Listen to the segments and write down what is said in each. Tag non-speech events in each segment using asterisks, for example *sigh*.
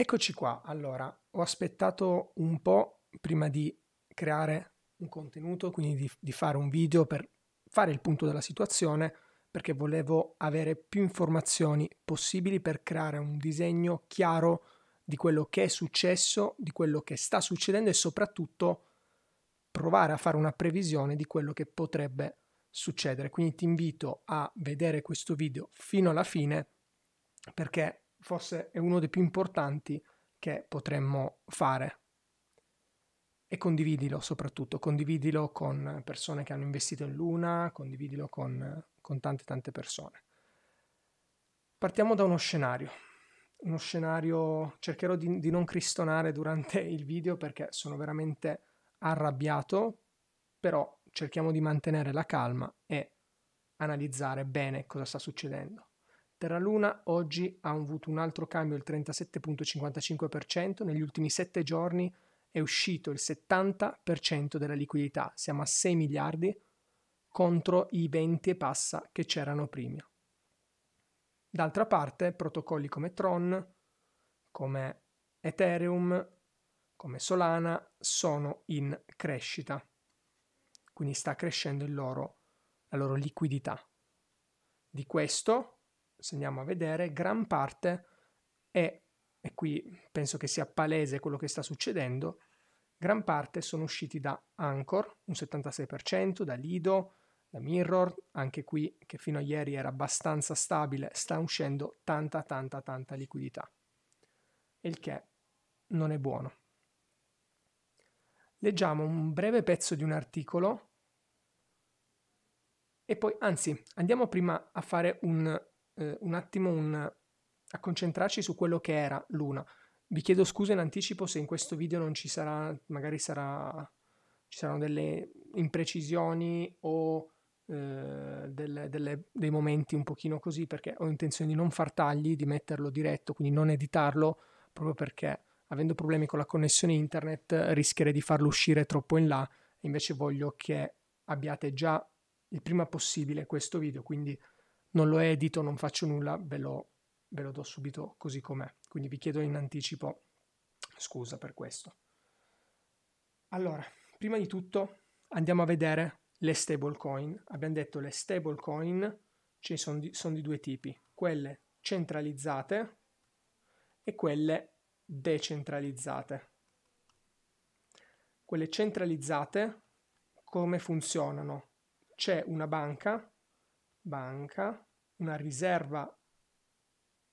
Eccoci qua, allora ho aspettato un po' prima di creare un contenuto, quindi di, di, fare un video per fare il punto della situazione perché volevo avere più informazioni possibili per creare un disegno chiaro di quello che è successo, di quello che sta succedendo e soprattutto provare a fare una previsione di quello che potrebbe succedere. Quindi ti invito a vedere questo video fino alla fine perché forse è uno dei più importanti che potremmo fare. E condividilo soprattutto, condividilo con persone che hanno investito in Luna, condividilo con, con tante tante persone. Partiamo da uno scenario. Uno scenario, cercherò di, di non cristonare durante il video perché sono veramente arrabbiato, però cerchiamo di mantenere la calma e analizzare bene cosa sta succedendo. Terra Luna oggi ha avuto un altro cambio, il 37.55%, negli ultimi 7 giorni è uscito il 70% della liquidità, siamo a 6 miliardi contro i 20 e passa che c'erano prima. D'altra parte, protocolli come Tron, come Ethereum, come Solana sono in crescita, quindi sta crescendo loro, la loro liquidità. Di questo se andiamo a vedere, gran parte è, e qui penso che sia palese quello che sta succedendo, gran parte sono usciti da Anchor, un 76%, da Lido, da Mirror, anche qui che fino a ieri era abbastanza stabile, sta uscendo tanta tanta tanta liquidità, il che non è buono. Leggiamo un breve pezzo di un articolo e poi, anzi, andiamo prima a fare un eh, un attimo un, a concentrarci su quello che era Luna. Vi chiedo scusa in anticipo se in questo video non ci sarà, magari sarà, ci saranno delle imprecisioni o eh, delle, delle, dei momenti un pochino così, perché ho intenzione di non far tagli, di metterlo diretto, quindi non editarlo, proprio perché avendo problemi con la connessione internet rischierei di farlo uscire troppo in là, invece voglio che abbiate già il prima possibile questo video, quindi non lo edito, non faccio nulla, ve lo, ve lo do subito così com'è. Quindi vi chiedo in anticipo scusa per questo. Allora, prima di tutto andiamo a vedere le stablecoin. Abbiamo detto le stablecoin ci sono sono di due tipi, quelle centralizzate e quelle decentralizzate. Quelle centralizzate come funzionano? C'è una banca banca una riserva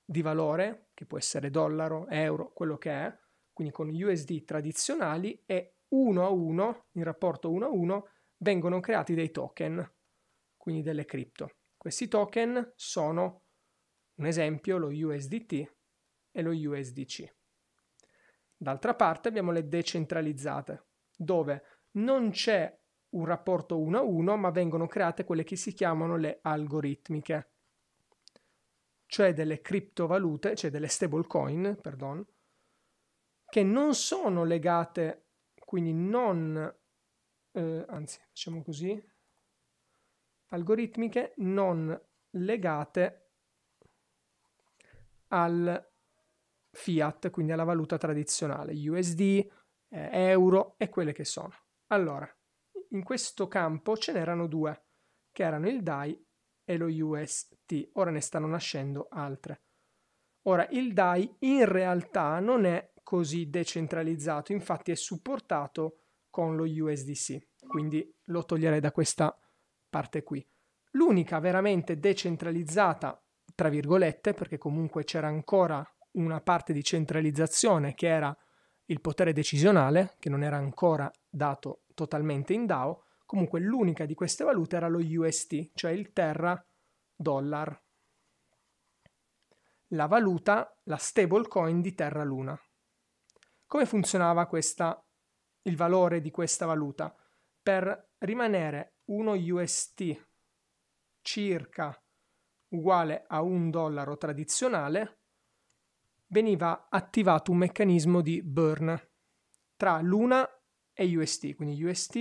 di valore, che può essere dollaro, euro, quello che è, quindi con USD tradizionali e uno a uno, in rapporto uno a uno, vengono creati dei token, quindi delle cripto. Questi token sono, un esempio, lo USDT e lo USDC. D'altra parte abbiamo le decentralizzate, dove non c'è un rapporto 1 a 1, ma vengono create quelle che si chiamano le algoritmiche, cioè delle criptovalute, cioè delle stablecoin, perdon, che non sono legate, quindi non, eh, anzi facciamo così, algoritmiche non legate al fiat, quindi alla valuta tradizionale, USD, eh, euro e quelle che sono. Allora, in questo campo ce n'erano due, che erano il DAI e lo UST. Ora ne stanno nascendo altre. Ora, il DAI in realtà non è così decentralizzato, infatti è supportato con lo USDC, quindi lo toglierei da questa parte qui. L'unica veramente decentralizzata, tra virgolette, perché comunque c'era ancora una parte di centralizzazione che era il potere decisionale, che non era ancora dato totalmente in DAO, comunque l'unica di queste valute era lo UST, cioè il Terra Dollar. La valuta, la stablecoin di Terra Luna. Come funzionava questa, il valore di questa valuta? Per rimanere 1 UST circa uguale a un dollaro tradizionale, veniva attivato un meccanismo di burn tra l'una e UST, quindi UST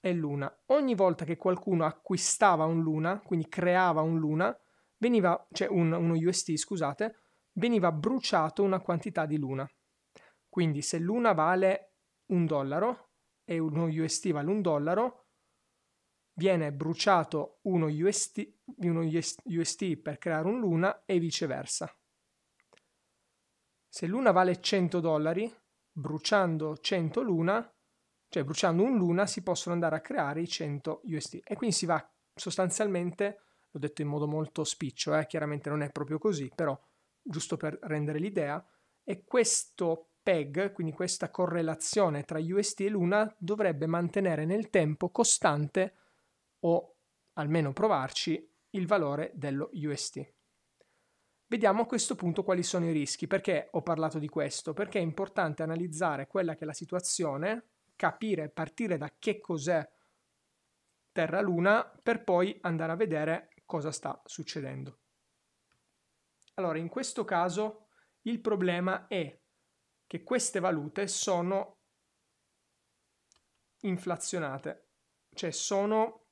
e Luna. Ogni volta che qualcuno acquistava un Luna, quindi creava un Luna, veniva, cioè un, uno UST, scusate, veniva bruciato una quantità di Luna. Quindi se Luna vale un dollaro e uno UST vale un dollaro, viene bruciato uno UST, uno UST per creare un Luna e viceversa. Se Luna vale 100 dollari, bruciando 100 luna, cioè bruciando un luna, si possono andare a creare i 100 USD. E quindi si va sostanzialmente, l'ho detto in modo molto spiccio, eh, chiaramente non è proprio così, però giusto per rendere l'idea, e questo PEG, quindi questa correlazione tra USD e luna, dovrebbe mantenere nel tempo costante o almeno provarci il valore dello USD. Vediamo a questo punto quali sono i rischi. Perché ho parlato di questo? Perché è importante analizzare quella che è la situazione, capire, partire da che cos'è Terra-Luna, per poi andare a vedere cosa sta succedendo. Allora, in questo caso il problema è che queste valute sono inflazionate, cioè sono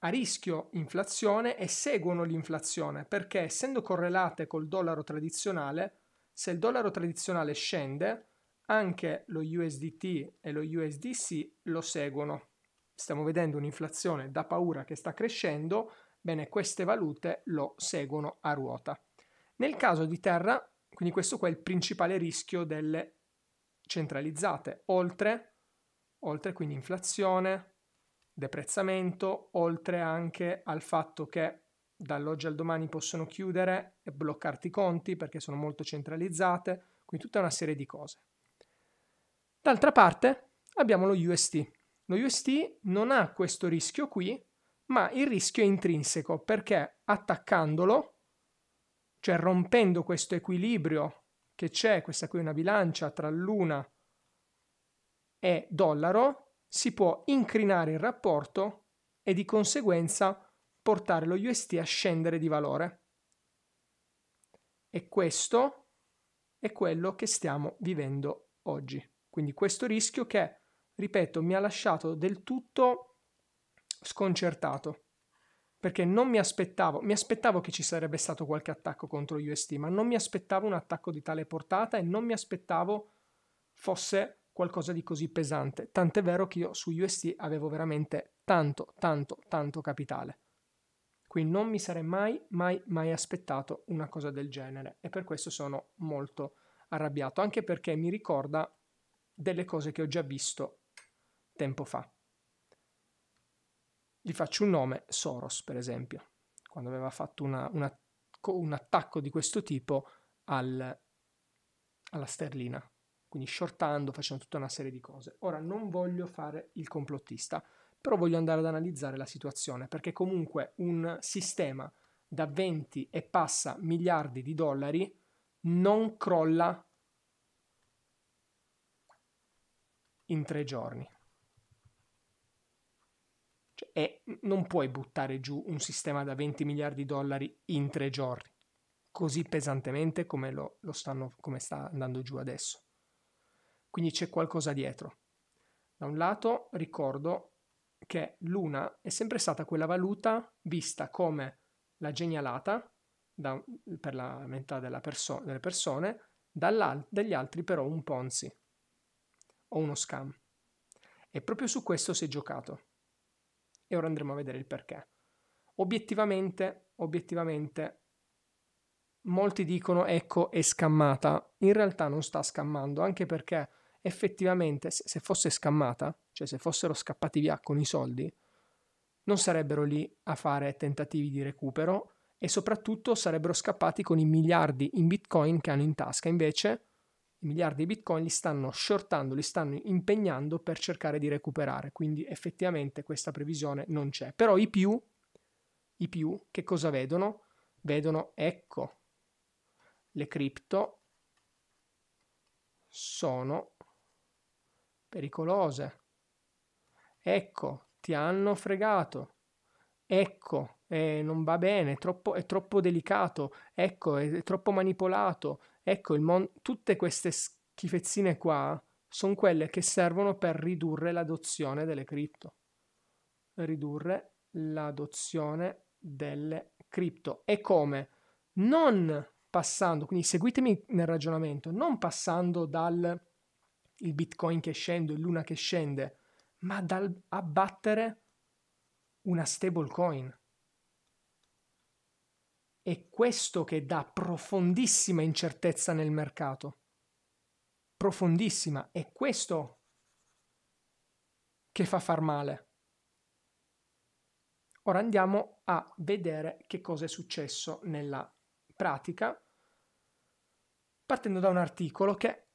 a rischio inflazione e seguono l'inflazione perché essendo correlate col dollaro tradizionale, se il dollaro tradizionale scende, anche lo USDT e lo USDC lo seguono. Stiamo vedendo un'inflazione da paura che sta crescendo, bene, queste valute lo seguono a ruota. Nel caso di terra, quindi questo qua è il principale rischio delle centralizzate, oltre, oltre quindi inflazione, deprezzamento, oltre anche al fatto che dall'oggi al domani possono chiudere e bloccarti i conti perché sono molto centralizzate, quindi tutta una serie di cose. D'altra parte abbiamo lo UST. Lo UST non ha questo rischio qui, ma il rischio è intrinseco perché attaccandolo, cioè rompendo questo equilibrio che c'è, questa qui è una bilancia tra luna e dollaro, si può incrinare il rapporto e di conseguenza portare lo UST a scendere di valore. E questo è quello che stiamo vivendo oggi. Quindi questo rischio che, ripeto, mi ha lasciato del tutto sconcertato perché non mi aspettavo, mi aspettavo che ci sarebbe stato qualche attacco contro UST, ma non mi aspettavo un attacco di tale portata e non mi aspettavo fosse qualcosa di così pesante, tant'è vero che io su UST avevo veramente tanto, tanto, tanto capitale. Quindi non mi sarei mai, mai, mai aspettato una cosa del genere e per questo sono molto arrabbiato, anche perché mi ricorda delle cose che ho già visto tempo fa. Gli faccio un nome, Soros per esempio, quando aveva fatto una, una, un attacco di questo tipo al, alla sterlina, quindi shortando, facendo tutta una serie di cose. Ora non voglio fare il complottista, però voglio andare ad analizzare la situazione, perché comunque un sistema da 20 e passa miliardi di dollari non crolla in tre giorni. Cioè, e non puoi buttare giù un sistema da 20 miliardi di dollari in tre giorni, così pesantemente come, lo, lo stanno, come sta andando giù adesso. Quindi c'è qualcosa dietro. Da un lato ricordo che l'una è sempre stata quella valuta vista come la genialata da, per la metà perso- delle persone, dagli altri però un ponzi o uno scam. E proprio su questo si è giocato. E ora andremo a vedere il perché. Obiettivamente, obiettivamente, molti dicono ecco è scammata. In realtà non sta scammando, anche perché effettivamente se fosse scammata, cioè se fossero scappati via con i soldi, non sarebbero lì a fare tentativi di recupero e soprattutto sarebbero scappati con i miliardi in bitcoin che hanno in tasca. Invece i miliardi di bitcoin li stanno shortando, li stanno impegnando per cercare di recuperare, quindi effettivamente questa previsione non c'è. Però i più, i più che cosa vedono? Vedono, ecco, le cripto sono pericolose. Ecco, ti hanno fregato. Ecco, eh, non va bene, è troppo, è troppo delicato. Ecco, è, è, troppo manipolato. Ecco, mon- tutte queste schifezzine qua sono quelle che servono per ridurre l'adozione delle cripto. Ridurre l'adozione delle cripto. E come? Non passando, quindi seguitemi nel ragionamento, non passando dal il bitcoin che scende, il luna che scende, ma dal abbattere una stablecoin. È questo che dà profondissima incertezza nel mercato. Profondissima. È questo che fa far male. Ora andiamo a vedere che cosa è successo nella pratica, partendo da un articolo che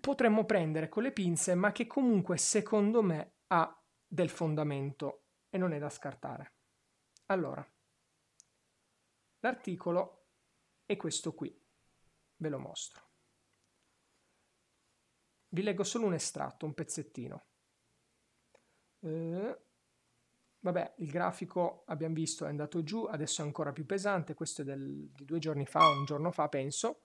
potremmo prendere con le pinze, ma che comunque secondo me ha del fondamento e non è da scartare. Allora, l'articolo è questo qui, ve lo mostro. Vi leggo solo un estratto, un pezzettino. Eh, vabbè, il grafico abbiamo visto è andato giù, adesso è ancora più pesante, questo è del, di due giorni fa, un giorno fa penso.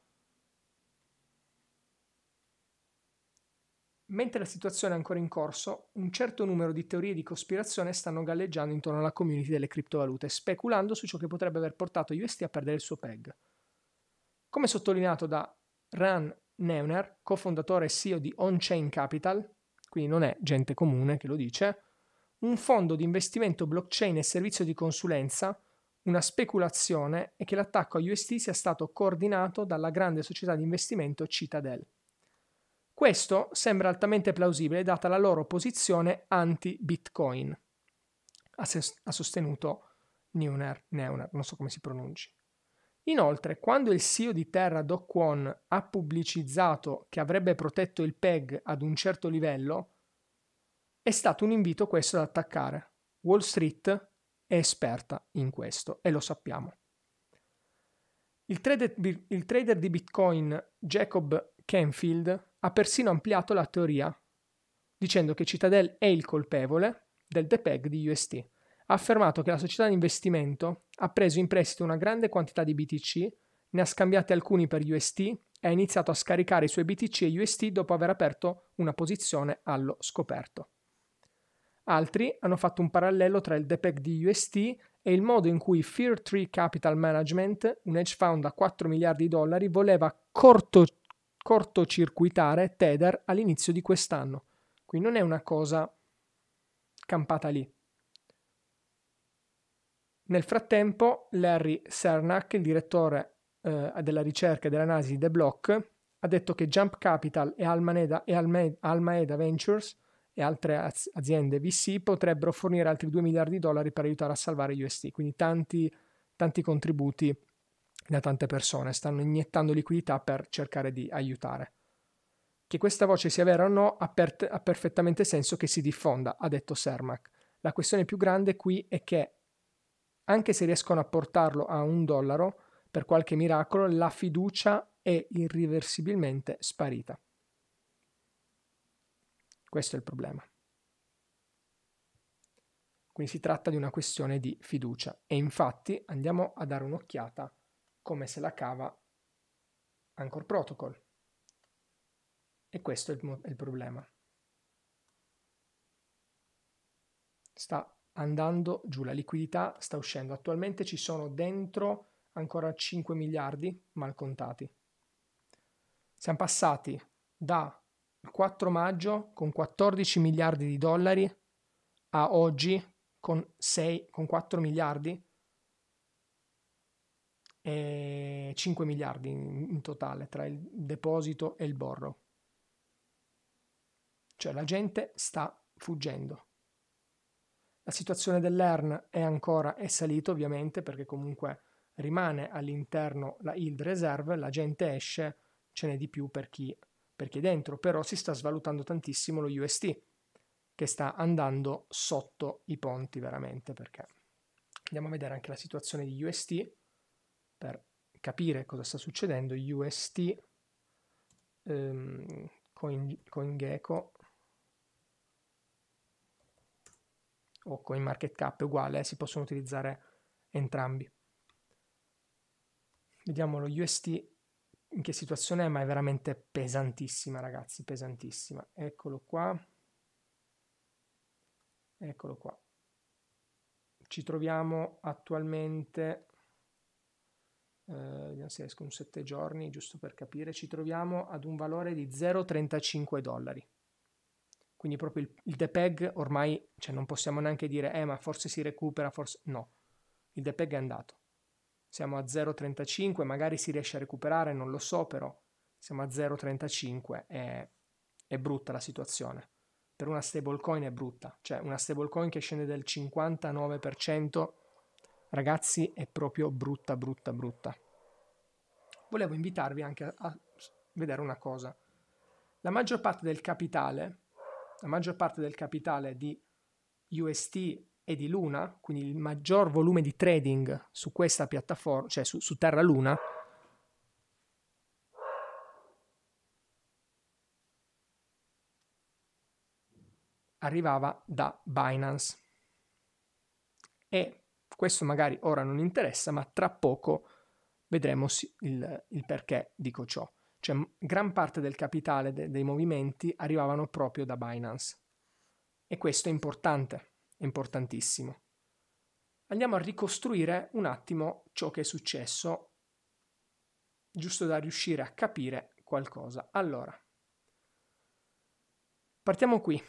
Mentre la situazione è ancora in corso, un certo numero di teorie di cospirazione stanno galleggiando intorno alla community delle criptovalute, speculando su ciò che potrebbe aver portato UST a perdere il suo PEG. Come sottolineato da Ran Neuner, cofondatore e CEO di OnChain Capital, quindi non è gente comune che lo dice, un fondo di investimento blockchain e servizio di consulenza, una speculazione è che l'attacco a UST sia stato coordinato dalla grande società di investimento Citadel. Questo sembra altamente plausibile data la loro posizione anti-Bitcoin, ha, ses- ha sostenuto Neuner, Neuner, non so come si pronunci. Inoltre, quando il CEO di Terra Doc Kwon ha pubblicizzato che avrebbe protetto il PEG ad un certo livello, è stato un invito questo ad attaccare. Wall Street è esperta in questo e lo sappiamo. Il trader, il trader di Bitcoin Jacob Canfield ha persino ampliato la teoria, dicendo che Citadel è il colpevole del DPEG di UST. Ha affermato che la società di investimento ha preso in prestito una grande quantità di BTC, ne ha scambiati alcuni per UST e ha iniziato a scaricare i suoi BTC e UST dopo aver aperto una posizione allo scoperto. Altri hanno fatto un parallelo tra il DPEG di UST e il modo in cui Fear Tree Capital Management, un hedge fund a 4 miliardi di dollari, voleva cortocircuitare cortocircuitare Tether all'inizio di quest'anno. Quindi non è una cosa campata lì. Nel frattempo, Larry Cernak, il direttore eh, della ricerca e dell'analisi di The Block, ha detto che Jump Capital e Almaneda, e Alme, Almaeda Ventures e altre az- aziende VC potrebbero fornire altri 2 miliardi di dollari per aiutare a salvare gli UST, quindi tanti, tanti contributi da tante persone, stanno iniettando liquidità per cercare di aiutare. Che questa voce sia vera o no ha, per- ha perfettamente senso che si diffonda, ha detto Sermac. La questione più grande qui è che, anche se riescono a portarlo a un dollaro, per qualche miracolo, la fiducia è irriversibilmente sparita. Questo è il problema. Quindi si tratta di una questione di fiducia e infatti andiamo a dare un'occhiata come se la cava Anchor Protocol. E questo è il, è il problema. Sta andando giù la liquidità, sta uscendo. Attualmente ci sono dentro ancora 5 miliardi mal contati. Siamo passati da il 4 maggio con 14 miliardi di dollari a oggi con, 6, con 4 miliardi eh, e 5 miliardi in, in totale tra il deposito e il borro. Cioè la gente sta fuggendo. La situazione dell'ERN è ancora è salita ovviamente perché comunque rimane all'interno la yield reserve, la gente esce, ce n'è di più per chi, per chi è dentro, però si sta svalutando tantissimo lo UST che sta andando sotto i ponti veramente perché andiamo a vedere anche la situazione di UST per capire cosa sta succedendo, UST ehm, Coin, CoinGecko o CoinMarketCap è uguale, si possono utilizzare entrambi. Vediamo lo UST in che situazione è, ma è veramente pesantissima, ragazzi, pesantissima. Eccolo qua. Eccolo qua. Ci troviamo attualmente vediamo se escono 7 giorni, giusto per capire, ci troviamo ad un valore di 0,35 dollari. Quindi proprio il, il DPEG ormai, cioè non possiamo neanche dire, eh ma forse si recupera, forse... No, il DPEG è andato. Siamo a 0,35, magari si riesce a recuperare, non lo so, però siamo a 0,35, è, è brutta la situazione. Per una stablecoin è brutta, cioè una stablecoin che scende del 59% ragazzi è proprio brutta, brutta, brutta. Volevo invitarvi anche a, a vedere una cosa. La maggior parte del capitale, la maggior parte del capitale di UST e di Luna, quindi il maggior volume di trading su questa piattaforma, cioè su, su Terra Luna, arrivava da Binance. E questo magari ora non interessa, ma tra poco vedremo il, il perché dico ciò. Cioè, gran parte del capitale de, dei movimenti arrivavano proprio da Binance. E questo è importante, è importantissimo. Andiamo a ricostruire un attimo ciò che è successo, giusto da riuscire a capire qualcosa. Allora, partiamo qui.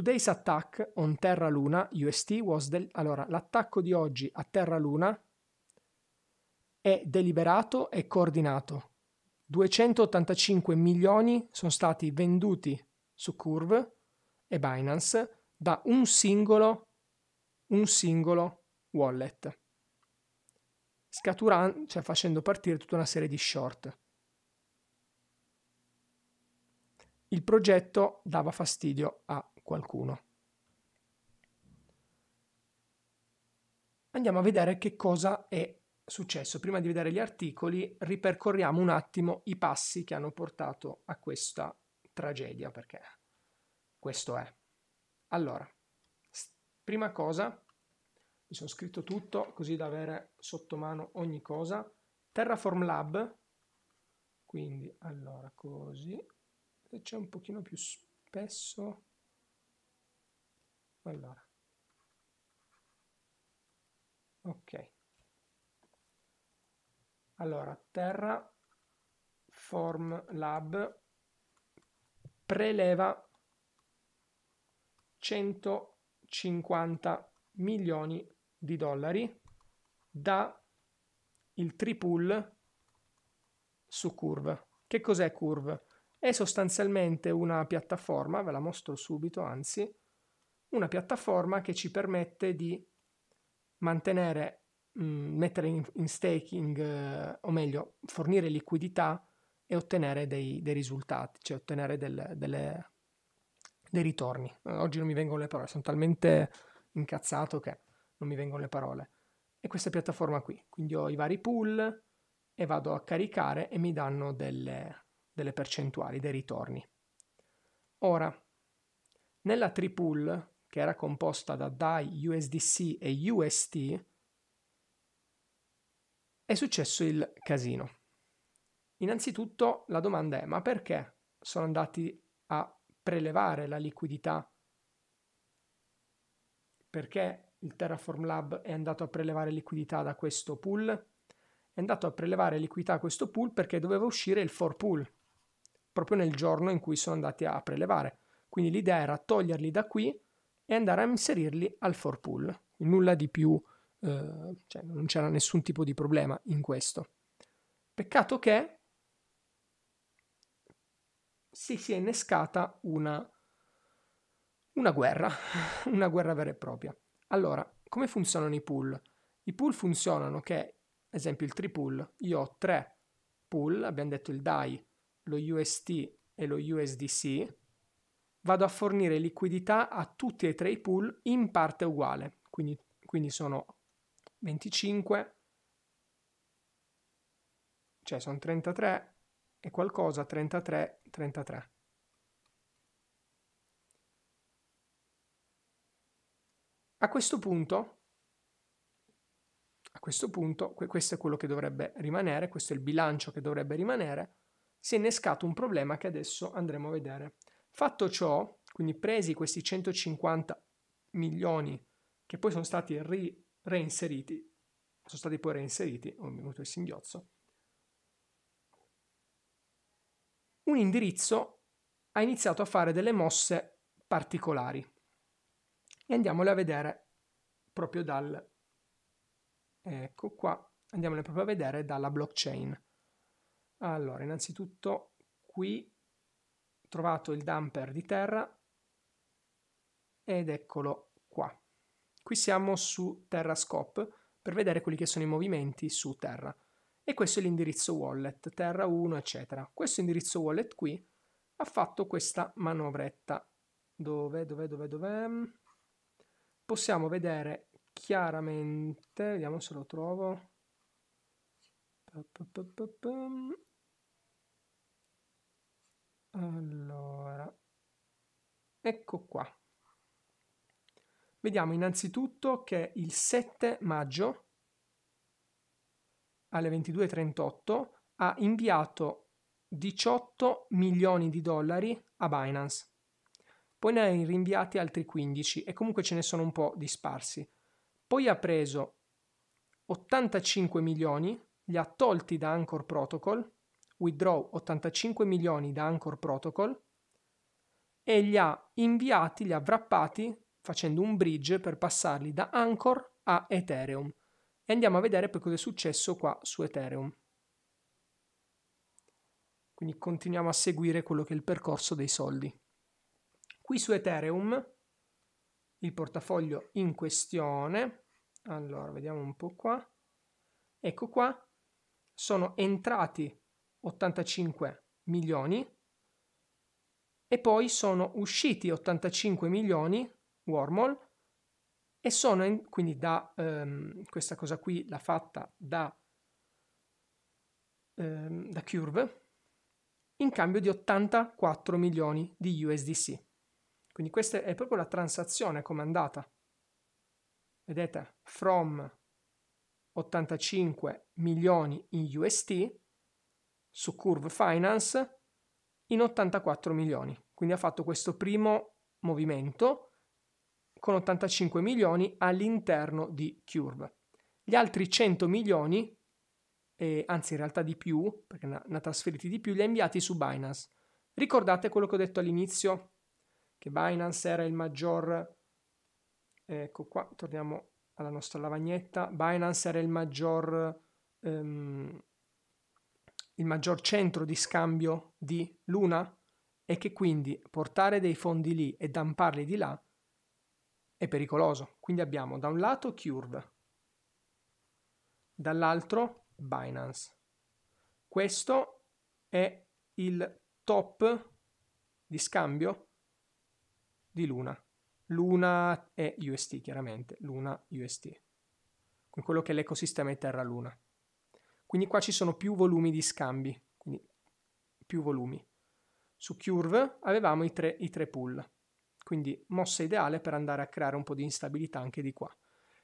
Today's attack on Terra Luna UST was del- allora l'attacco di oggi a Terra Luna è deliberato e coordinato. 285 milioni sono stati venduti su Curve e Binance da un singolo un singolo wallet. Scaturando, cioè facendo partire tutta una serie di short. Il progetto dava fastidio a qualcuno. Andiamo a vedere che cosa è successo. Prima di vedere gli articoli, ripercorriamo un attimo i passi che hanno portato a questa tragedia, perché questo è. Allora, prima cosa, mi sono scritto tutto così da avere sotto mano ogni cosa. Terraform Lab, quindi allora così, se c'è un pochino più spesso, allora ok allora terra form lab preleva 150 milioni di dollari da il tripool su curve che cos'è curve è sostanzialmente una piattaforma ve la mostro subito anzi una piattaforma che ci permette di mantenere, mh, mm, mettere in, in staking, eh, o meglio, fornire liquidità e ottenere dei, dei risultati, cioè ottenere del, delle, dei ritorni. Eh, oggi non mi vengono le parole, sono talmente incazzato che non mi vengono le parole. E questa piattaforma qui, quindi ho i vari pool e vado a caricare e mi danno delle, delle percentuali, dei ritorni. Ora, nella tripool che era composta da DAI, USDC e UST, è successo il casino. Innanzitutto la domanda è ma perché sono andati a prelevare la liquidità? Perché il Terraform Lab è andato a prelevare liquidità da questo pool? È andato a prelevare liquidità da questo pool perché doveva uscire il for pool, proprio nel giorno in cui sono andati a prelevare. Quindi l'idea era toglierli da qui e andare a inserirli al for pool. Nulla di più, eh, cioè non c'era nessun tipo di problema in questo. Peccato che si sia innescata una, una guerra, *laughs* una guerra vera e propria. Allora, come funzionano i pool? I pool funzionano che, ad esempio, il tripool, io ho tre pool, abbiamo detto il DAI, lo UST e lo USDC, vado a fornire liquidità a tutti e tre i pool in parte uguale, quindi, quindi sono 25, cioè sono 33 e qualcosa, 33, 33. A questo punto, a questo punto, questo è quello che dovrebbe rimanere, questo è il bilancio che dovrebbe rimanere, si è innescato un problema che adesso andremo a vedere. Fatto ciò, quindi presi questi 150 milioni che poi sono stati ri, reinseriti, sono stati poi reinseriti, un minuto il singhiozzo, un indirizzo ha iniziato a fare delle mosse particolari e andiamole a vedere proprio dal, ecco qua, andiamole proprio a vedere dalla blockchain. Allora, innanzitutto qui trovato il damper di terra ed eccolo qua. Qui siamo su TerraScope per vedere quelli che sono i movimenti su Terra. E questo è l'indirizzo wallet, Terra 1, eccetera. Questo indirizzo wallet qui ha fatto questa manovretta. Dove, dove, dove, dove? Possiamo vedere chiaramente, vediamo se lo trovo. Allora, ecco qua. Vediamo innanzitutto che il 7 maggio alle 22.38 ha inviato 18 milioni di dollari a Binance. Poi ne ha rinviati altri 15 e comunque ce ne sono un po' disparsi. Poi ha preso 85 milioni, li ha tolti da Anchor Protocol withdraw 85 milioni da Anchor Protocol e li ha inviati, li ha wrappati facendo un bridge per passarli da Anchor a Ethereum. E andiamo a vedere poi cosa è successo qua su Ethereum. Quindi continuiamo a seguire quello che è il percorso dei soldi. Qui su Ethereum, il portafoglio in questione, allora vediamo un po' qua, ecco qua, sono entrati 85 milioni e poi sono usciti 85 milioni wormhole e sono in, quindi da um, questa cosa qui l'ha fatta da, um, da Curve in cambio di 84 milioni di USDC. Quindi questa è proprio la transazione come andata. Vedete, from 85 milioni in USDC su Curve Finance in 84 milioni. Quindi ha fatto questo primo movimento con 85 milioni all'interno di Curve. Gli altri 100 milioni, eh, anzi in realtà di più, perché ne ha trasferiti di più, li ha inviati su Binance. Ricordate quello che ho detto all'inizio? Che Binance era il maggior... Ecco qua, torniamo alla nostra lavagnetta. Binance era il maggior... Ehm, il maggior centro di scambio di Luna e che quindi portare dei fondi lì e damparli di là è pericoloso. Quindi abbiamo da un lato Curve, dall'altro Binance. Questo è il top di scambio di Luna. Luna è UST chiaramente, Luna UST, quello che è l'ecosistema è Terra Luna. Quindi qua ci sono più volumi di scambi, quindi più volumi. Su Curve avevamo i tre, i tre pull, quindi mossa ideale per andare a creare un po' di instabilità anche di qua.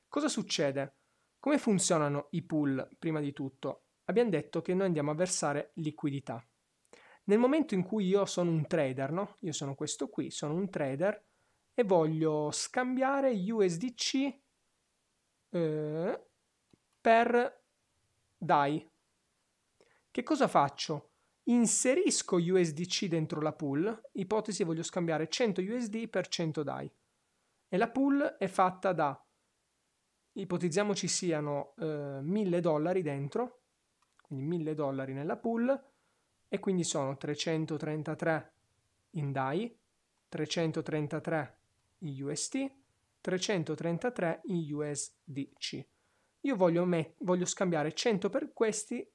Cosa succede? Come funzionano i pull prima di tutto? Abbiamo detto che noi andiamo a versare liquidità. Nel momento in cui io sono un trader, no? Io sono questo qui, sono un trader e voglio scambiare USDC eh, per DAI. Che cosa faccio? Inserisco USDC dentro la pool, ipotesi voglio scambiare 100 USD per 100 DAI. E la pool è fatta da, ipotizziamo ci siano eh, 1000 dollari dentro, quindi 1000 dollari nella pool, e quindi sono 333 in DAI, 333 in UST, 333 in USDC. Io voglio, me, voglio scambiare 100 per questi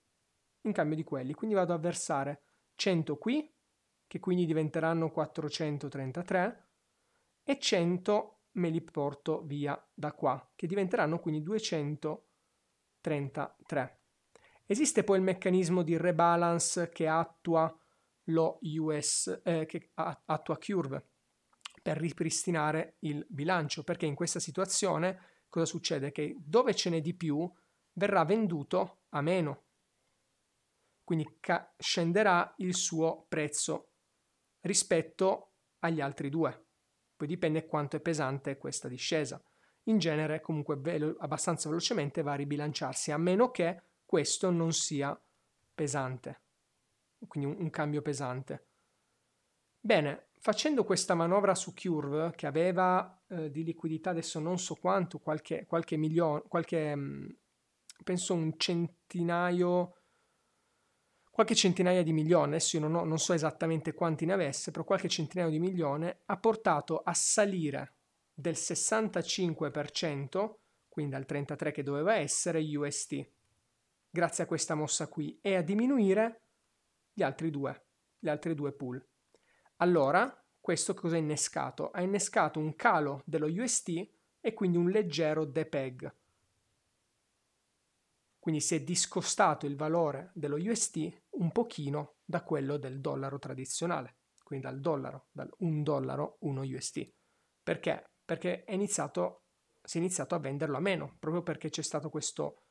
in cambio di quelli, quindi vado a versare 100 qui, che quindi diventeranno 433, e 100 me li porto via da qua, che diventeranno quindi 233. Esiste poi il meccanismo di rebalance che attua lo US, eh, che attua Curve per ripristinare il bilancio, perché in questa situazione cosa succede? Che dove ce n'è di più verrà venduto a meno, quindi ca- scenderà il suo prezzo rispetto agli altri due. Poi dipende quanto è pesante questa discesa. In genere comunque velo- abbastanza velocemente va a ribilanciarsi, a meno che questo non sia pesante, quindi un, un cambio pesante. Bene, facendo questa manovra su Curve che aveva eh, di liquidità adesso non so quanto, qualche, qualche milione, qualche mh, mm, penso un centinaio, qualche centinaia di milioni, adesso io non, ho, non so esattamente quanti ne avesse, però qualche centinaio di milioni ha portato a salire del 65%, quindi al 33 che doveva essere UST, grazie a questa mossa qui, e a diminuire gli altri due, gli altri due pool allora questo cosa ha innescato? Ha innescato un calo dello UST e quindi un leggero depeg. Quindi si è discostato il valore dello UST un pochino da quello del dollaro tradizionale, quindi dal dollaro, dal 1 dollaro 1 UST. Perché? Perché è iniziato, si è iniziato a venderlo a meno, proprio perché c'è stato questo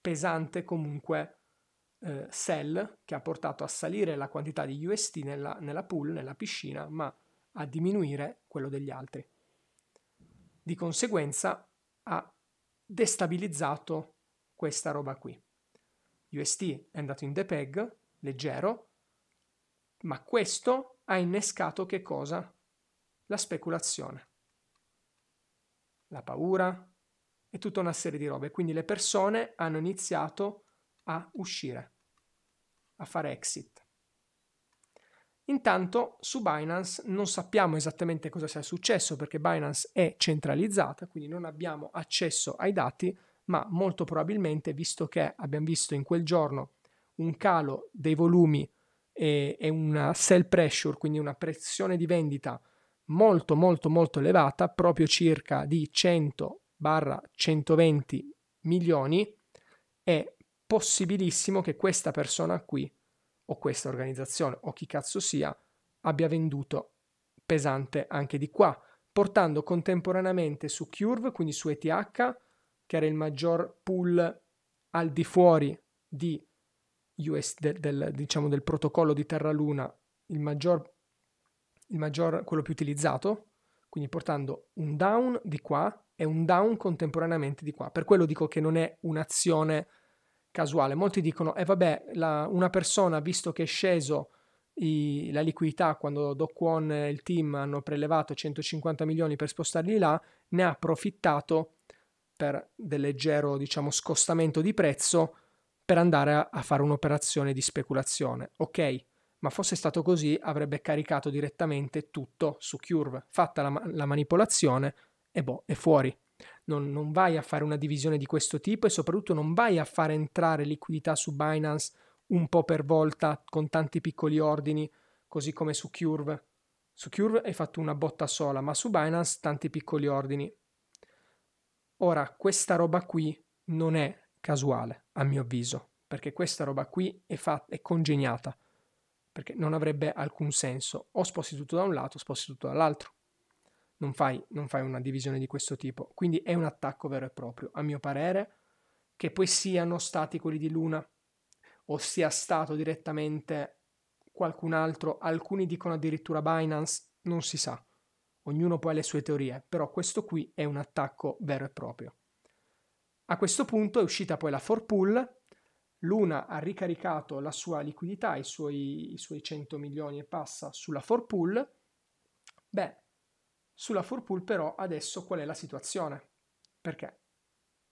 pesante comunque eh, sell che ha portato a salire la quantità di UST nella, nella pool, nella piscina, ma a diminuire quello degli altri. Di conseguenza ha destabilizzato questa roba qui. UST è andato in depeg, leggero, ma questo ha innescato che cosa? La speculazione, la paura e tutta una serie di robe. Quindi le persone hanno iniziato a a uscire, a fare exit. Intanto su Binance non sappiamo esattamente cosa sia successo perché Binance è centralizzata, quindi non abbiamo accesso ai dati, ma molto probabilmente, visto che abbiamo visto in quel giorno un calo dei volumi e, e una sell pressure, quindi una pressione di vendita molto molto molto elevata, proprio circa di 100-120 barra milioni, e possibilissimo che questa persona qui, o questa organizzazione, o chi cazzo sia, abbia venduto pesante anche di qua, portando contemporaneamente su Curve, quindi su ETH, che era il maggior pool al di fuori di US, del, del, diciamo, del protocollo di Terra Luna, il maggior, il maggior, quello più utilizzato, quindi portando un down di qua e un down contemporaneamente di qua. Per quello dico che non è un'azione casuale. Molti dicono, e eh vabbè, la, una persona, visto che è sceso i, la liquidità quando Do Kwon e il team hanno prelevato 150 milioni per spostarli là, ne ha approfittato per del leggero, diciamo, scostamento di prezzo per andare a, a fare un'operazione di speculazione. Ok, ma fosse stato così avrebbe caricato direttamente tutto su Curve, fatta la, la manipolazione e boh, è fuori non, non vai a fare una divisione di questo tipo e soprattutto non vai a far entrare liquidità su Binance un po' per volta con tanti piccoli ordini, così come su Curve. Su Curve hai fatto una botta sola, ma su Binance tanti piccoli ordini. Ora, questa roba qui non è casuale, a mio avviso, perché questa roba qui è, fatta, è congegnata, perché non avrebbe alcun senso. O sposti tutto da un lato, o sposti tutto dall'altro non fai, non fai una divisione di questo tipo. Quindi è un attacco vero e proprio, a mio parere, che poi siano stati quelli di Luna o sia stato direttamente qualcun altro, alcuni dicono addirittura Binance, non si sa. Ognuno poi ha le sue teorie, però questo qui è un attacco vero e proprio. A questo punto è uscita poi la for Forpool, Luna ha ricaricato la sua liquidità, i suoi, i suoi 100 milioni e passa sulla Forpool. Beh, sulla for pool però adesso qual è la situazione? Perché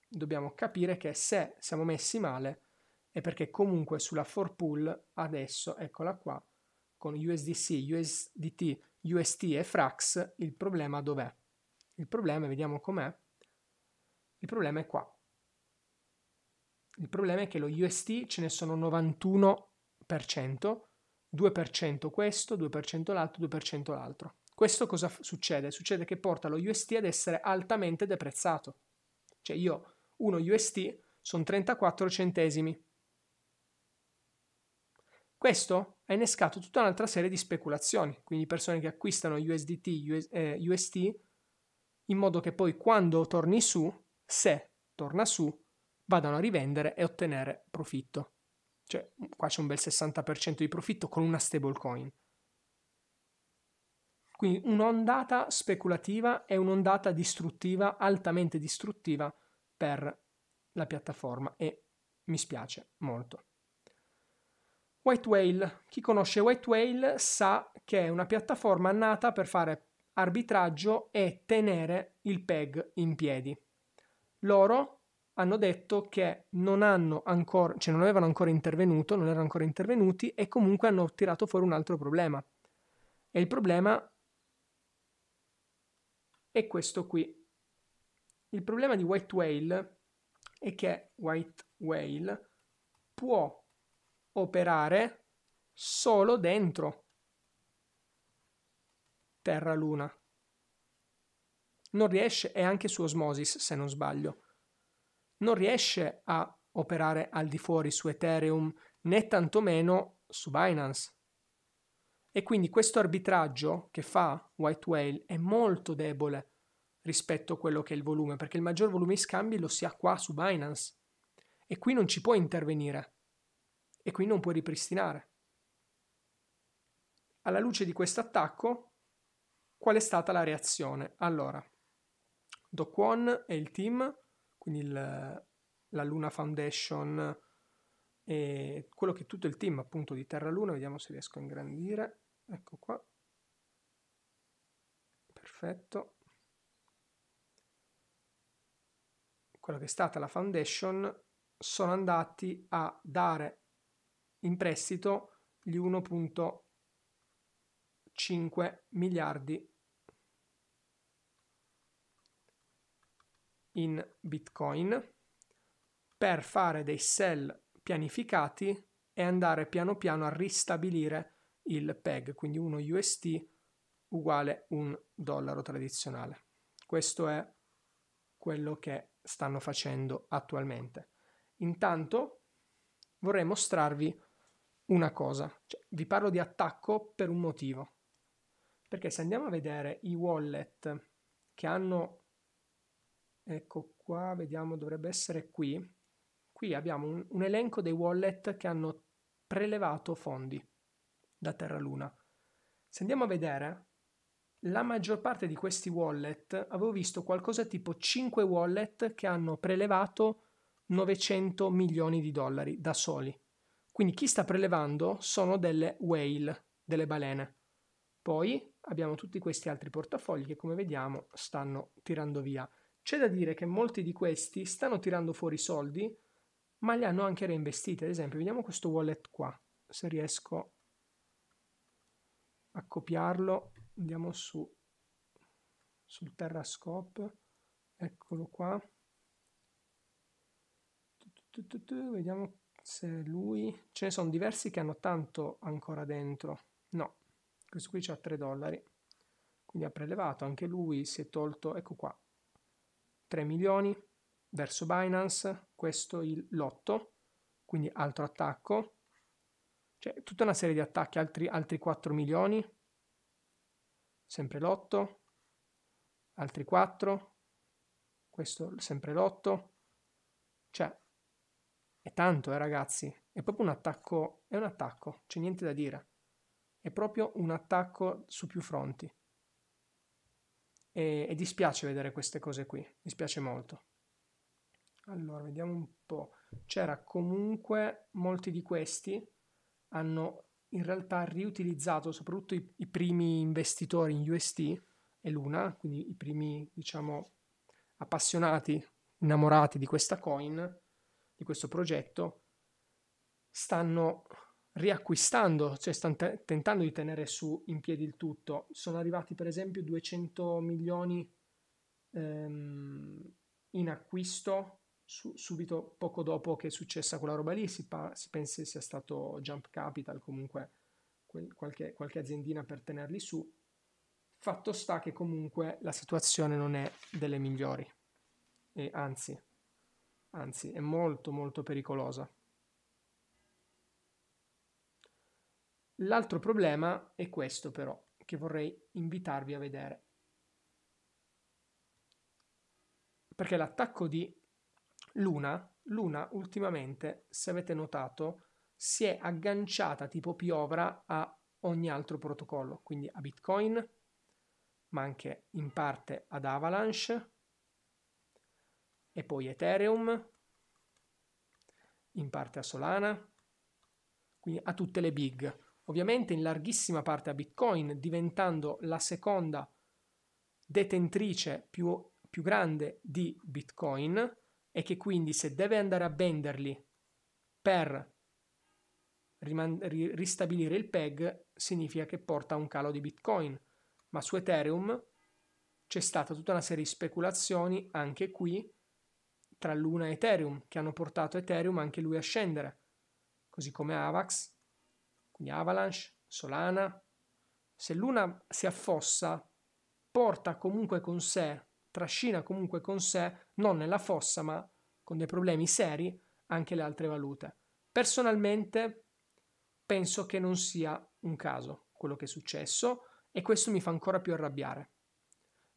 dobbiamo capire che se siamo messi male è perché comunque sulla for pool adesso, eccola qua, con USDC, USDT, UST e Frax, il problema dov'è? Il problema, vediamo com'è, il problema è qua. Il problema è che lo UST ce ne sono 91%, 2% questo, 2% l'altro, 2% l'altro. Questo cosa f- succede? Succede che porta lo UST ad essere altamente deprezzato. Cioè io, uno UST sono 34 centesimi. Questo ha innescato tutta un'altra serie di speculazioni, quindi persone che acquistano USDT, US, eh, UST, in modo che poi quando torni su, se torna su, vadano a rivendere e ottenere profitto. Cioè, qua c'è un bel 60% di profitto con una stablecoin. Quindi un'ondata speculativa è un'ondata distruttiva, altamente distruttiva per la piattaforma e mi spiace molto. White Whale. Chi conosce White Whale sa che è una piattaforma nata per fare arbitraggio e tenere il PEG in piedi. Loro hanno detto che non hanno ancora, cioè non avevano ancora intervenuto, non erano ancora intervenuti e comunque hanno tirato fuori un altro problema. E il problema è questo qui. Il problema di White Whale è che White Whale può operare solo dentro Terra Luna. Non riesce, e anche su Osmosis se non sbaglio, non riesce a operare al di fuori su Ethereum né tantomeno su Binance. E quindi questo arbitraggio che fa White Whale è molto debole rispetto a quello che è il volume, perché il maggior volume di scambi lo si ha qua su Binance e qui non ci puoi intervenire e qui non puoi ripristinare. Alla luce di questo attacco, qual è stata la reazione? Allora, Dokwon e il team, quindi il, la Luna Foundation, e quello che tutto il team appunto di Terra Luna, vediamo se riesco a ingrandire, ecco qua, perfetto, quello che è stata la foundation, sono andati a dare in prestito gli 1.5 miliardi in bitcoin per fare dei sell pianificati e andare piano piano a ristabilire il PEG, quindi 1 UST uguale un dollaro tradizionale. Questo è quello che stanno facendo attualmente. Intanto vorrei mostrarvi una cosa, cioè, vi parlo di attacco per un motivo, perché se andiamo a vedere i wallet che hanno, ecco qua, vediamo, dovrebbe essere qui, Qui abbiamo un, un elenco dei wallet che hanno prelevato fondi da Terra Luna. Se andiamo a vedere, la maggior parte di questi wallet, avevo visto qualcosa tipo 5 wallet che hanno prelevato 900 milioni di dollari da soli. Quindi chi sta prelevando sono delle whale, delle balene. Poi abbiamo tutti questi altri portafogli che come vediamo stanno tirando via. C'è da dire che molti di questi stanno tirando fuori soldi ma le hanno anche reinvestite. Ad esempio, vediamo questo wallet qua, se riesco a copiarlo, andiamo su sul Terrascope, eccolo qua. Vediamo se lui... Ce ne sono diversi che hanno tanto ancora dentro. No, questo qui c'ha 3 dollari. Quindi ha prelevato anche lui, si è tolto, ecco qua, 3 milioni verso Binance, questo il lotto, quindi altro attacco, cioè tutta una serie di attacchi, altri, altri 4 milioni, sempre lotto, altri 4, questo sempre lotto, cioè è tanto eh ragazzi, è proprio un attacco, è un attacco, c'è niente da dire, è proprio un attacco su più fronti e, e dispiace vedere queste cose qui, dispiace molto. Allora, vediamo un po'. C'era comunque molti di questi hanno in realtà riutilizzato soprattutto i, i primi investitori in UST e Luna, quindi i primi, diciamo, appassionati, innamorati di questa coin, di questo progetto, stanno riacquistando, cioè stanno te- tentando di tenere su in piedi il tutto. Sono arrivati per esempio 200 milioni ehm, in acquisto su, subito poco dopo che è successa quella roba lì, si, pa- si pensa sia stato Jump Capital, comunque quel, qualche, qualche aziendina per tenerli su. Fatto sta che comunque la situazione non è delle migliori, e anzi, anzi è molto molto pericolosa. L'altro problema è questo però, che vorrei invitarvi a vedere. Perché l'attacco di Luna, Luna ultimamente, se avete notato, si è agganciata tipo piovra a ogni altro protocollo, quindi a Bitcoin, ma anche in parte ad Avalanche e poi Ethereum, in parte a Solana, quindi a tutte le big. Ovviamente in larghissima parte a Bitcoin, diventando la seconda detentrice più, più grande di Bitcoin, e che quindi se deve andare a venderli per riman- ri- ristabilire il PEG significa che porta a un calo di Bitcoin, ma su Ethereum c'è stata tutta una serie di speculazioni anche qui tra Luna e Ethereum che hanno portato Ethereum anche lui a scendere, così come Avax, quindi Avalanche, Solana. Se Luna si affossa, porta comunque con sé trascina comunque con sé, non nella fossa, ma con dei problemi seri, anche le altre valute. Personalmente penso che non sia un caso quello che è successo e questo mi fa ancora più arrabbiare,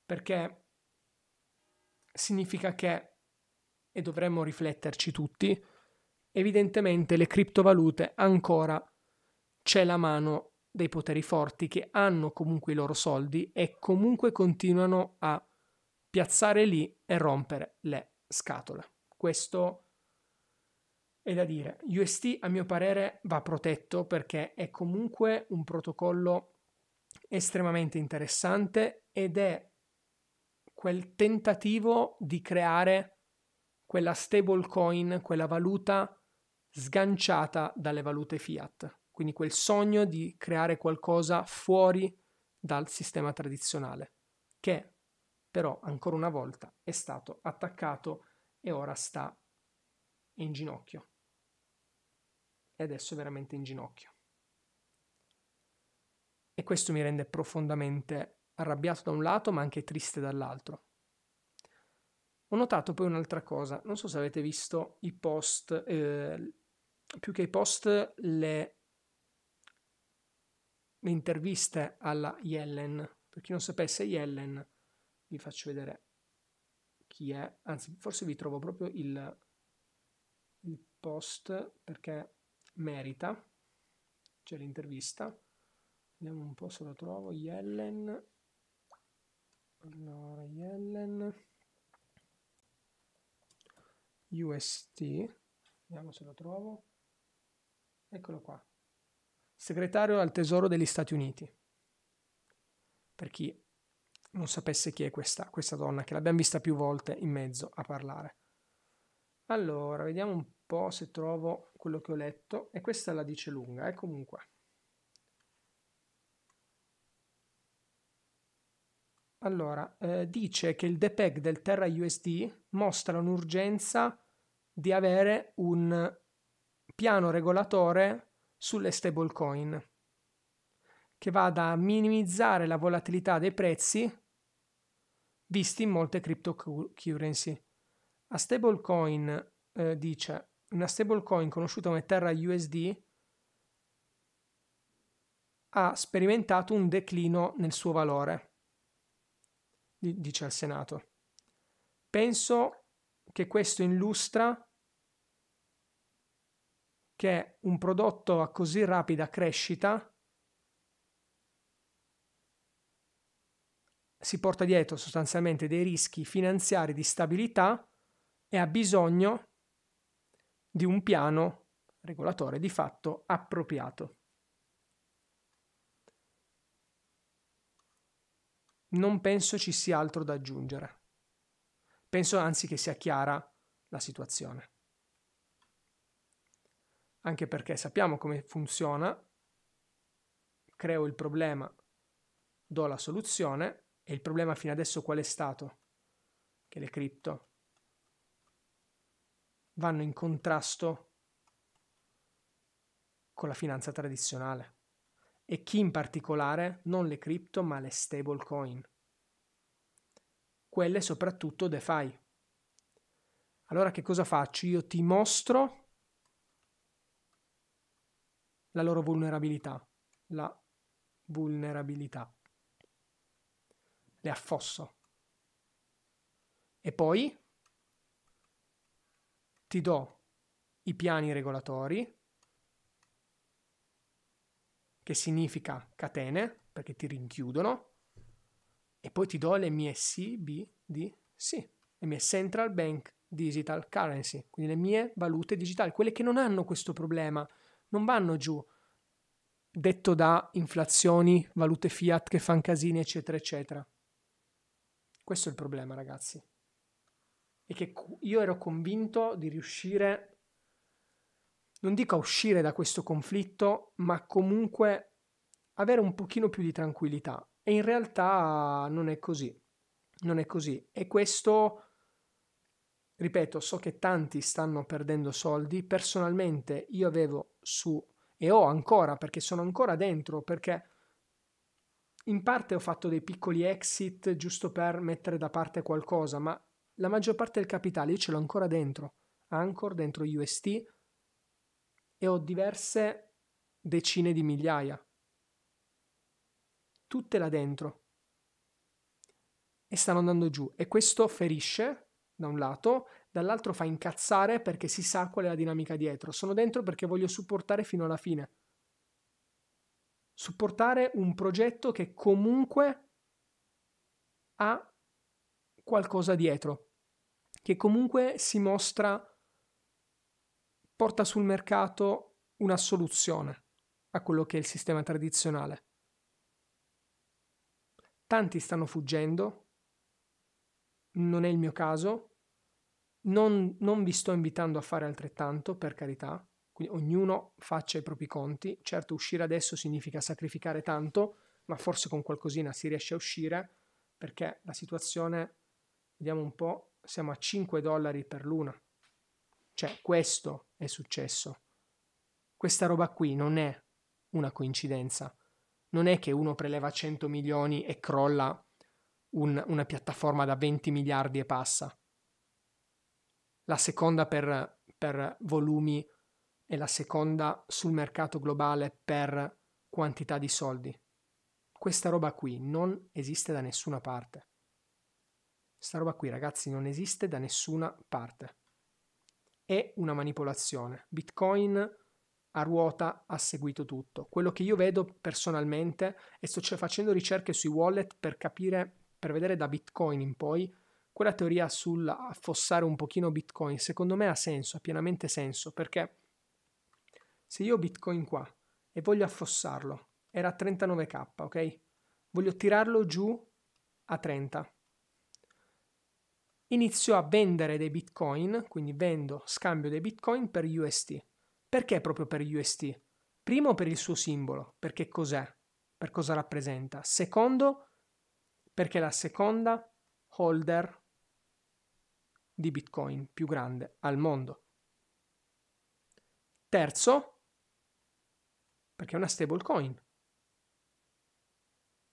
perché significa che, e dovremmo rifletterci tutti, evidentemente le criptovalute ancora c'è la mano dei poteri forti che hanno comunque i loro soldi e comunque continuano a piazzare lì e rompere le scatole. Questo è da dire. UST a mio parere va protetto perché è comunque un protocollo estremamente interessante ed è quel tentativo di creare quella stable coin, quella valuta sganciata dalle valute fiat. Quindi quel sogno di creare qualcosa fuori dal sistema tradizionale, che però ancora una volta è stato attaccato e ora sta in ginocchio. E adesso è veramente in ginocchio. E questo mi rende profondamente arrabbiato da un lato, ma anche triste dall'altro. Ho notato poi un'altra cosa, non so se avete visto i post, eh, più che i post, le, le interviste alla Yellen. Per chi non sapesse, Yellen vi faccio vedere chi è, anzi forse vi trovo proprio il, il post perché merita, c'è l'intervista, vediamo un po' se la trovo, Yellen, allora Yellen, UST, vediamo se lo trovo, eccolo qua, segretario al tesoro degli Stati Uniti, per chi non sapesse chi è questa, questa donna, che l'abbiamo vista più volte in mezzo a parlare. Allora, vediamo un po' se trovo quello che ho letto, e questa la dice lunga, eh, comunque. Allora, eh, dice che il DPEG del Terra USD mostra un'urgenza di avere un piano regolatore sulle stablecoin che vada a minimizzare la volatilità dei prezzi visti in molte cryptocurrency. A stablecoin eh, dice una stablecoin conosciuta come Terra USD ha sperimentato un declino nel suo valore, dice al Senato. Penso che questo illustra che un prodotto a così rapida crescita si porta dietro sostanzialmente dei rischi finanziari di stabilità e ha bisogno di un piano regolatore di fatto appropriato. Non penso ci sia altro da aggiungere. Penso anzi che sia chiara la situazione. Anche perché sappiamo come funziona, creo il problema, do la soluzione e il problema fino adesso qual è stato? Che le cripto vanno in contrasto con la finanza tradizionale. E chi in particolare? Non le cripto, ma le stablecoin. Quelle soprattutto DeFi. Allora che cosa faccio? Io ti mostro la loro vulnerabilità. La vulnerabilità le affosso. E poi ti do i piani regolatori, che significa catene, perché ti rinchiudono, e poi ti do le mie CBDC, le mie Central Bank Digital Currency, quindi le mie valute digitali, quelle che non hanno questo problema, non vanno giù, detto da inflazioni, valute fiat che fanno casini, eccetera, eccetera. Questo è il problema, ragazzi. È che io ero convinto di riuscire, non dico a uscire da questo conflitto, ma comunque avere un pochino più di tranquillità. E in realtà non è così. Non è così. E questo, ripeto, so che tanti stanno perdendo soldi. Personalmente io avevo su, e ho ancora, perché sono ancora dentro, perché in parte ho fatto dei piccoli exit giusto per mettere da parte qualcosa, ma la maggior parte del capitale io ce l'ho ancora dentro, Anchor, dentro UST e ho diverse decine di migliaia. Tutte là dentro. E stanno andando giù e questo ferisce da un lato, dall'altro fa incazzare perché si sa qual è la dinamica dietro. Sono dentro perché voglio supportare fino alla fine supportare un progetto che comunque ha qualcosa dietro, che comunque si mostra, porta sul mercato una soluzione a quello che è il sistema tradizionale. Tanti stanno fuggendo, non è il mio caso, non, non vi sto invitando a fare altrettanto, per carità, quindi ognuno faccia i propri conti. Certo, uscire adesso significa sacrificare tanto, ma forse con qualcosina si riesce a uscire perché la situazione, vediamo un po', siamo a 5 dollari per l'una. Cioè, questo è successo. Questa roba qui non è una coincidenza. Non è che uno preleva 100 milioni e crolla un, una piattaforma da 20 miliardi e passa. La seconda per, per volumi è la seconda sul mercato globale per quantità di soldi. Questa roba qui non esiste da nessuna parte. Questa roba qui, ragazzi, non esiste da nessuna parte. È una manipolazione. Bitcoin a ruota ha seguito tutto. Quello che io vedo personalmente, e sto facendo ricerche sui wallet per capire, per vedere da Bitcoin in poi, quella teoria sull'affossare un pochino Bitcoin, secondo me ha senso, ha pienamente senso, perché se io ho Bitcoin qua e voglio affossarlo, era a 39k, ok? Voglio tirarlo giù a 30. Inizio a vendere dei Bitcoin, quindi vendo, scambio dei Bitcoin per UST. Perché proprio per UST? Primo per il suo simbolo, perché cos'è, per cosa rappresenta. Secondo, perché è la seconda holder di Bitcoin più grande al mondo. Terzo, perché è una stablecoin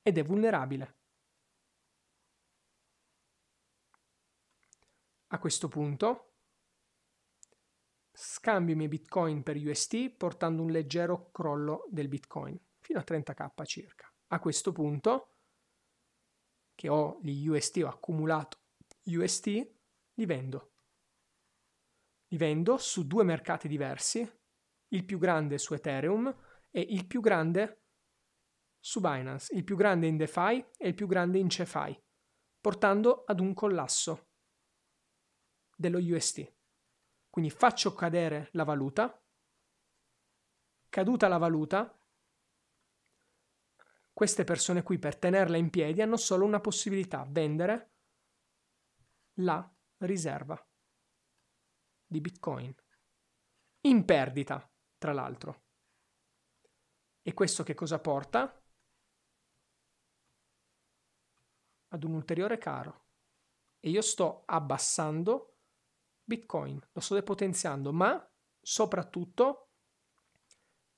ed è vulnerabile. A questo punto scambio i miei bitcoin per UST portando un leggero crollo del bitcoin fino a 30k circa. A questo punto che ho gli UST, ho accumulato UST, li vendo. Li vendo su due mercati diversi, il più grande su Ethereum, è il più grande su Binance, il più grande in DeFi e il più grande in CeFi, portando ad un collasso dello UST. Quindi faccio cadere la valuta, caduta la valuta, queste persone qui per tenerla in piedi hanno solo una possibilità, vendere la riserva di Bitcoin. In perdita, tra l'altro. E questo che cosa porta? Ad un ulteriore caro. E io sto abbassando Bitcoin, lo sto depotenziando, ma soprattutto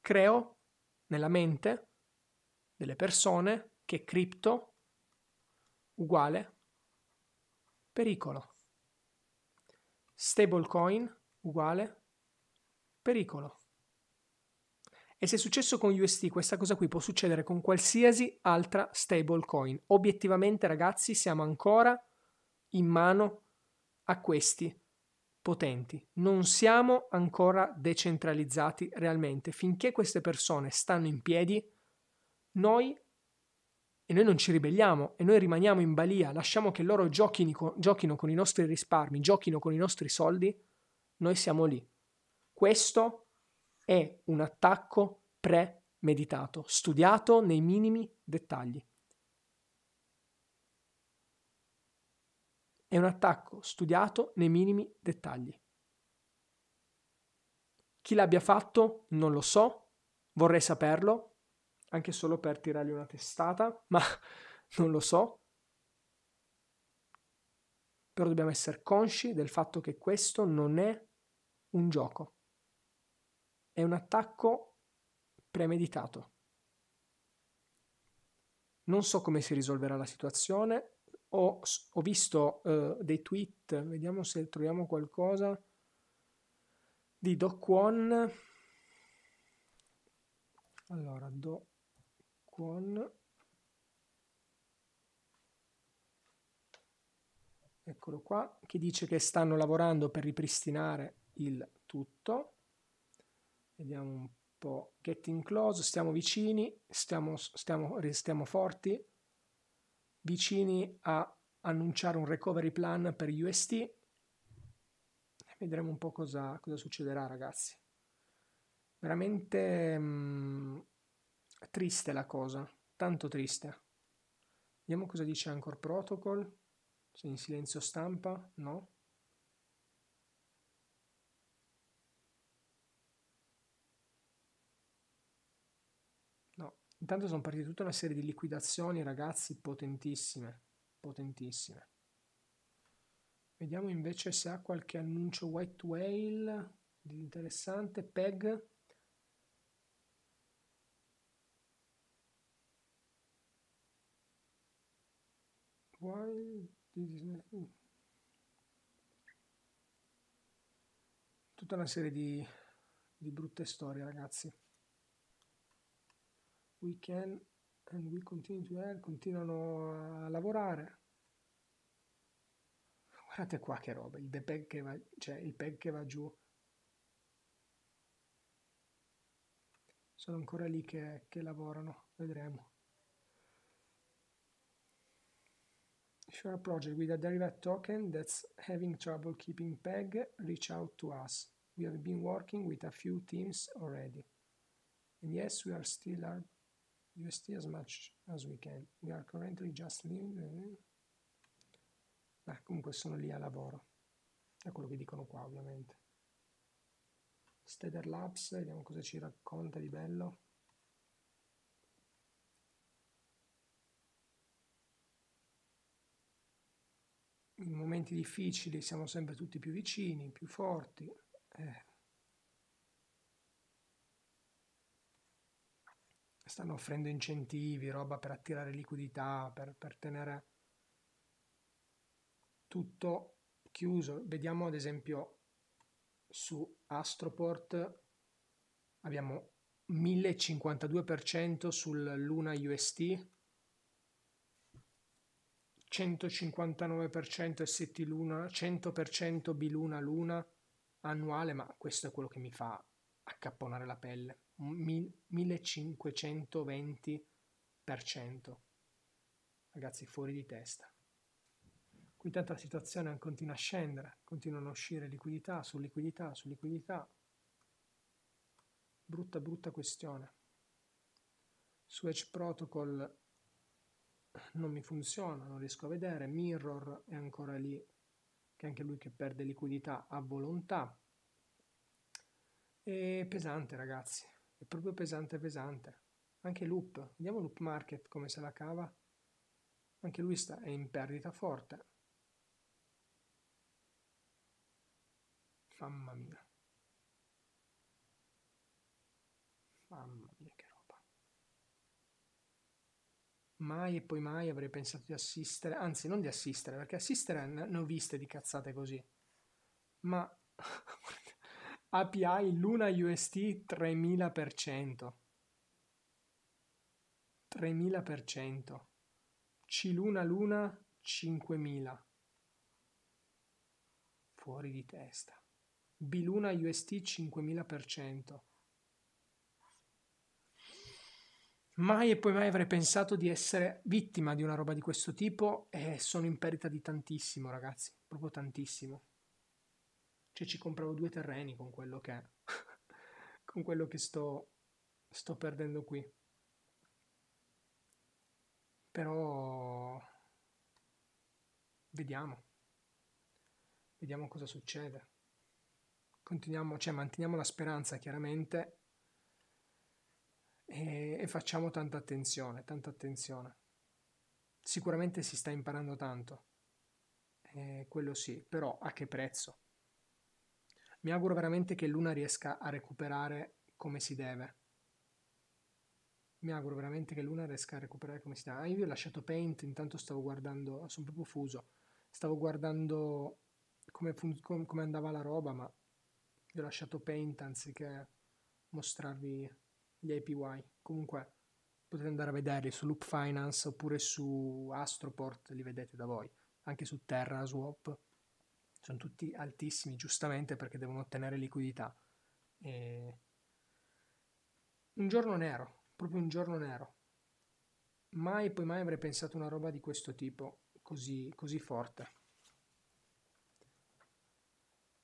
creo nella mente delle persone che cripto uguale pericolo. Stablecoin uguale pericolo. E se è successo con UST, questa cosa qui può succedere con qualsiasi altra stablecoin. Obiettivamente, ragazzi, siamo ancora in mano a questi potenti. Non siamo ancora decentralizzati realmente. Finché queste persone stanno in piedi, noi e noi non ci ribelliamo e noi rimaniamo in balia, lasciamo che loro giochino, giochino con i nostri risparmi, giochino con i nostri soldi, noi siamo lì. Questo è un attacco premeditato, studiato nei minimi dettagli. È un attacco studiato nei minimi dettagli. Chi l'abbia fatto non lo so, vorrei saperlo, anche solo per tirargli una testata, *laughs* ma non lo so. Però dobbiamo essere consci del fatto che questo non è un gioco è un attacco premeditato. Non so come si risolverà la situazione. Ho, ho visto uh, dei tweet, vediamo se troviamo qualcosa, di Do Kwon. Allora, Do Kwon. Eccolo qua, che dice che stanno lavorando per ripristinare il tutto Vediamo un po'. Getting close, stiamo vicini, stiamo, stiamo, restiamo forti, vicini a annunciare un recovery plan per UST. Vedremo un po' cosa, cosa succederà, ragazzi. Veramente mh, mm, triste la cosa, tanto triste. Vediamo cosa dice Anchor Protocol. se in silenzio stampa? No. Intanto sono partite tutta una serie di liquidazioni, ragazzi, potentissime, potentissime. Vediamo invece se ha qualche annuncio white whale di interessante, PEG. Mm. Tutta una serie di, di brutte storie, ragazzi we can and we continue to help, continuano a lavorare. Guardate qua che roba, il peg che va, cioè il peg che va giù. Sono ancora lì che, che lavorano, vedremo. Share a project with a derived token that's having trouble keeping peg, reach out to us. We have been working with a few teams already. And yes, we are still are you as much as we can. We are currently just living... Eh, ah, comunque sono lì a lavoro. È quello che dicono qua, ovviamente. Steder Labs, vediamo cosa ci racconta di bello. In momenti difficili siamo sempre tutti più vicini, più forti. Eh, stanno offrendo incentivi, roba per attirare liquidità, per, per tenere tutto chiuso. Vediamo ad esempio su Astroport abbiamo 1052% sul Luna UST, 159% ST Luna, 100% B Luna Luna annuale, ma questo è quello che mi fa accapponare la pelle, 1520%. Ragazzi, fuori di testa. Qui intanto la situazione continua a scendere, continuano a uscire liquidità su liquidità su liquidità. Brutta brutta questione. Su Edge Protocol non mi funziona, non riesco a vedere. Mirror è ancora lì, che anche lui che perde liquidità a volontà. È pesante, ragazzi. È proprio pesante, pesante. Anche Loop. Vediamo Loop Market come se la cava. Anche lui sta, è in perdita forte. Mamma mia. Mamma mia che roba. Mai e poi mai avrei pensato di assistere, anzi non di assistere, perché assistere ne ho viste di cazzate così. Ma *laughs* API Luna UST 3000%. 3000%. Ciluna Luna 5000. Fuori di testa. Biluna UST 5000%. Mai e poi mai avrei pensato di essere vittima di una roba di questo tipo e sono in perita di tantissimo, ragazzi, proprio tantissimo. Cioè ci compravo due terreni con quello che, *laughs* con quello che sto, sto perdendo qui. Però vediamo. Vediamo cosa succede. Continuiamo, cioè manteniamo la speranza chiaramente e, e facciamo tanta attenzione, tanta attenzione. Sicuramente si sta imparando tanto, eh, quello sì, però a che prezzo? Mi auguro veramente che Luna riesca a recuperare come si deve. Mi auguro veramente che Luna riesca a recuperare come si deve. Ah, io vi ho lasciato Paint, intanto stavo guardando, sono proprio fuso, stavo guardando come, com come andava la roba, ma vi ho lasciato Paint anziché mostrarvi gli APY. Comunque potete andare a vederli su Loop Finance oppure su Astroport, li vedete da voi, anche su TerraSwap sono tutti altissimi giustamente perché devono ottenere liquidità. E... Un giorno nero, proprio un giorno nero. Mai poi mai avrei pensato una roba di questo tipo così, così forte.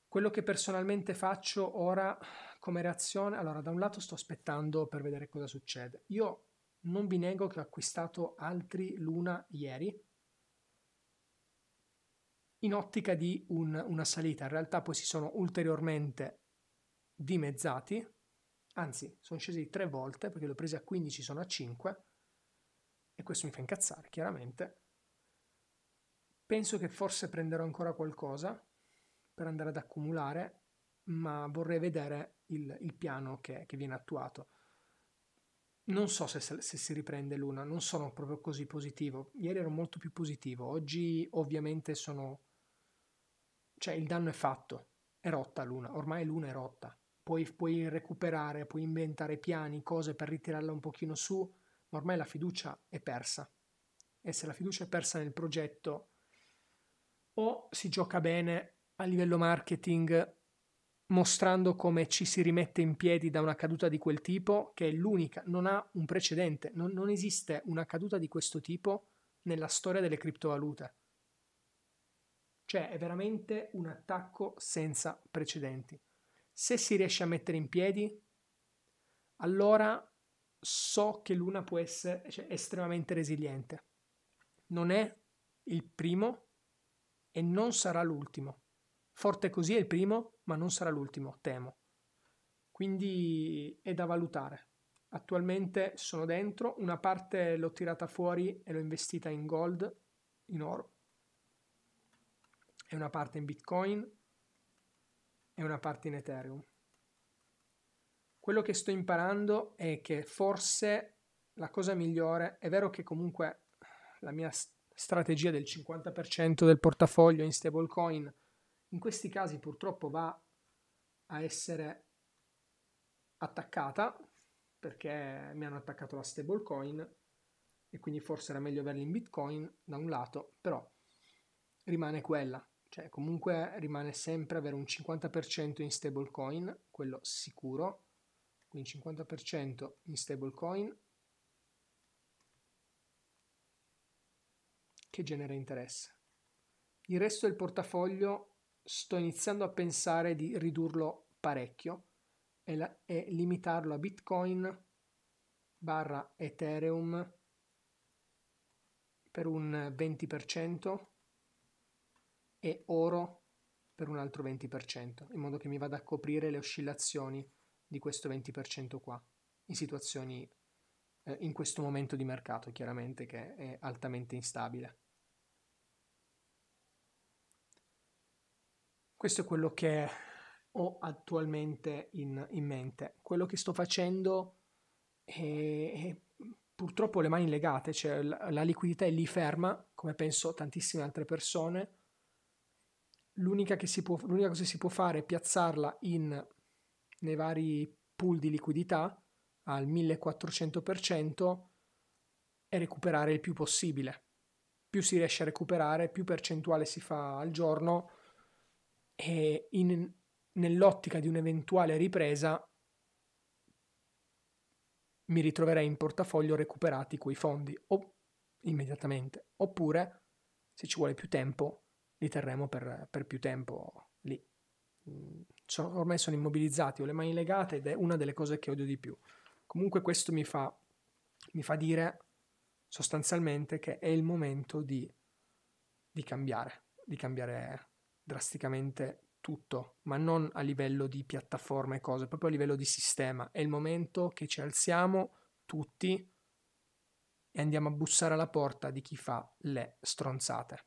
Quello che personalmente faccio ora come reazione, allora da un lato sto aspettando per vedere cosa succede. Io non vi nego che ho acquistato altri Luna ieri, in ottica di un, una salita. In realtà poi si sono ulteriormente dimezzati, anzi sono scesi tre volte perché ho presa a 15, sono a 5 e questo mi fa incazzare chiaramente. Penso che forse prenderò ancora qualcosa per andare ad accumulare, ma vorrei vedere il, il piano che, che, viene attuato. Non so se, se si riprende l'una, non sono proprio così positivo. Ieri ero molto più positivo, oggi ovviamente sono cioè il danno è fatto, è rotta Luna, ormai Luna è rotta. Puoi, puoi recuperare, puoi inventare piani, cose per ritirarla un pochino su, ma ormai la fiducia è persa. E se la fiducia è persa nel progetto, o si gioca bene a livello marketing mostrando come ci si rimette in piedi da una caduta di quel tipo, che è l'unica, non ha un precedente, non, non esiste una caduta di questo tipo nella storia delle criptovalute. Cioè è veramente un attacco senza precedenti. Se si riesce a mettere in piedi, allora so che Luna può essere cioè, estremamente resiliente. Non è il primo e non sarà l'ultimo. Forte così è il primo, ma non sarà l'ultimo, temo. Quindi è da valutare. Attualmente sono dentro, una parte l'ho tirata fuori e l'ho investita in gold, in oro è una parte in Bitcoin e una parte in Ethereum. Quello che sto imparando è che forse la cosa migliore, è vero che comunque la mia strategia del 50% del portafoglio in stablecoin in questi casi purtroppo va a essere attaccata perché mi hanno attaccato la stablecoin e quindi forse era meglio averli in bitcoin da un lato, però rimane quella cioè comunque rimane sempre avere un 50% in stablecoin, quello sicuro, quindi 50% in stablecoin che genera interesse. Il resto del portafoglio sto iniziando a pensare di ridurlo parecchio e, la, e limitarlo a Bitcoin barra Ethereum per un 20% e oro per un altro 20%, in modo che mi vada a coprire le oscillazioni di questo 20% qua, in situazioni eh, in questo momento di mercato chiaramente che è altamente instabile. Questo è quello che ho attualmente in, in mente. Quello che sto facendo è, è purtroppo le mani legate, cioè la, la liquidità è lì ferma, come penso tantissime altre persone l'unica, che si può, l'unica cosa che si può fare è piazzarla in, nei vari pool di liquidità al 1400% e recuperare il più possibile. Più si riesce a recuperare, più percentuale si fa al giorno e in, nell'ottica di un'eventuale ripresa mi ritroverei in portafoglio recuperati quei fondi o immediatamente oppure se ci vuole più tempo li terremo per, per più tempo lì. Mm, sono, ormai sono immobilizzati, ho le mani legate ed è una delle cose che odio di più. Comunque questo mi fa, mi fa dire sostanzialmente che è il momento di, di cambiare, di cambiare drasticamente tutto, ma non a livello di piattaforma e cose, proprio a livello di sistema. È il momento che ci alziamo tutti e andiamo a bussare alla porta di chi fa le stronzate.